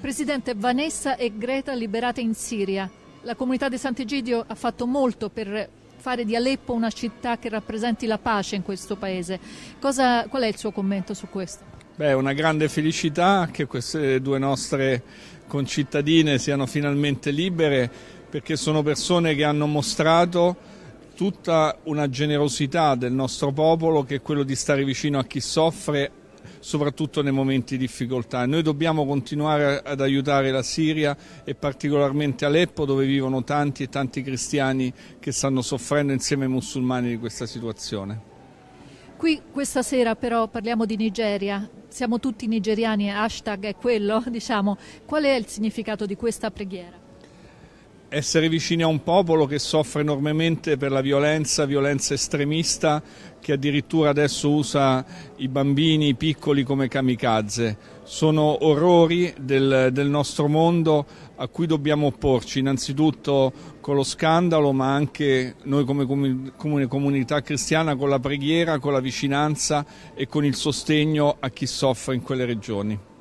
Presidente, Vanessa e Greta liberate in Siria. La comunità di Sant'Egidio ha fatto molto per fare di Aleppo una città che rappresenti la pace in questo paese. Cosa, qual è il suo commento su questo? Beh, una grande felicità che queste due nostre concittadine siano finalmente libere perché sono persone che hanno mostrato tutta una generosità del nostro popolo che è quello di stare vicino a chi soffre soprattutto nei momenti di difficoltà. Noi dobbiamo continuare ad aiutare la Siria e particolarmente Aleppo dove vivono tanti e tanti cristiani che stanno soffrendo insieme ai musulmani di questa situazione. Qui questa sera però parliamo di Nigeria, siamo tutti nigeriani, hashtag è quello, diciamo. Qual è il significato di questa preghiera? essere vicini a un popolo che soffre enormemente per la violenza, violenza estremista, che addirittura adesso usa i bambini i piccoli come kamikaze. Sono orrori del, del nostro mondo a cui dobbiamo opporci, innanzitutto con lo scandalo, ma anche noi come, come comunità cristiana con la preghiera, con la vicinanza e con il sostegno a chi soffre in quelle regioni.